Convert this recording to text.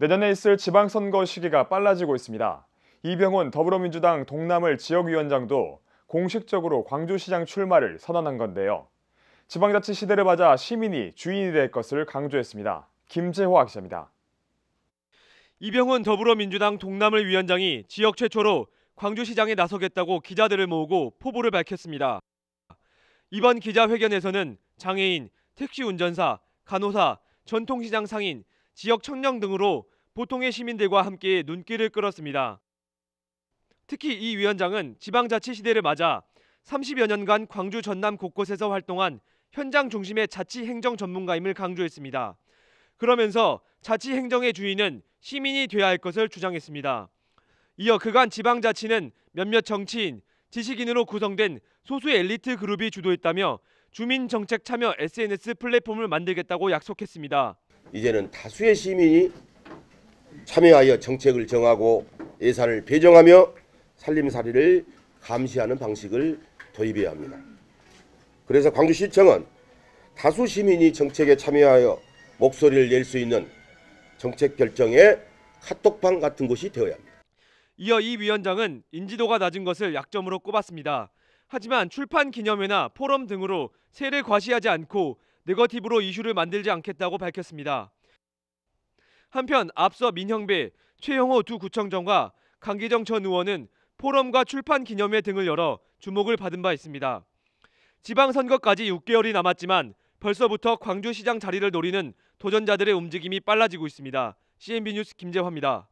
내년에 있을 지방선거 시기가 빨라지고 있습니다. 이병훈 더불어민주당 동남을 지역위원장도 공식적으로 광주시장 출마를 선언한 건데요. 지방자치 시대를 맞아 시민이 주인이 될 것을 강조했습니다. 김재호 기자입니다. 이병훈 더불어민주당 동남을 위원장이 지역 최초로 광주시장에 나서겠다고 기자들을 모으고 포부를 밝혔습니다. 이번 기자회견에서는 장애인, 택시 운전사, 간호사, 전통시장 상인, 지역 청년 등으로 보통의 시민들과 함께 눈길을 끌었습니다. 특히 이 위원장은 지방자치시대를 맞아 30여 년간 광주 전남 곳곳에서 활동한 현장 중심의 자치 행정 전문가임을 강조했습니다. 그러면서 자치 행정의 주인은 시민이 돼야 할 것을 주장했습니다. 이어 그간 지방자치는 몇몇 정치인, 지식인으로 구성된 소수 엘리트 그룹이 주도했다며 주민 정책 참여 SNS 플랫폼을 만들겠다고 약속했습니다. 이제는 다수의 시민이 참여하여 정책을 정하고 예산을 배정하며 살림살이를 감시하는 방식을 도입해야 합니다. 그래서 광주시청은 다수 시민이 정책에 참여하여 목소리를 낼 수 있는 정책 결정의 카톡방 같은 곳이 되어야 합니다. 이어 이 위원장은 인지도가 낮은 것을 약점으로 꼽았습니다. 하지만 출판 기념회나 포럼 등으로 세를 과시하지 않고 네거티브로 이슈를 만들지 않겠다고 밝혔습니다. 한편 앞서 민형배, 최영호 두 구청장과 강기정 전 의원은 포럼과 출판 기념회 등을 열어 주목을 받은 바 있습니다. 지방선거까지 6개월이 남았지만 벌써부터 광주시장 자리를 노리는 도전자들의 움직임이 빨라지고 있습니다. CNB 뉴스 김재화입니다.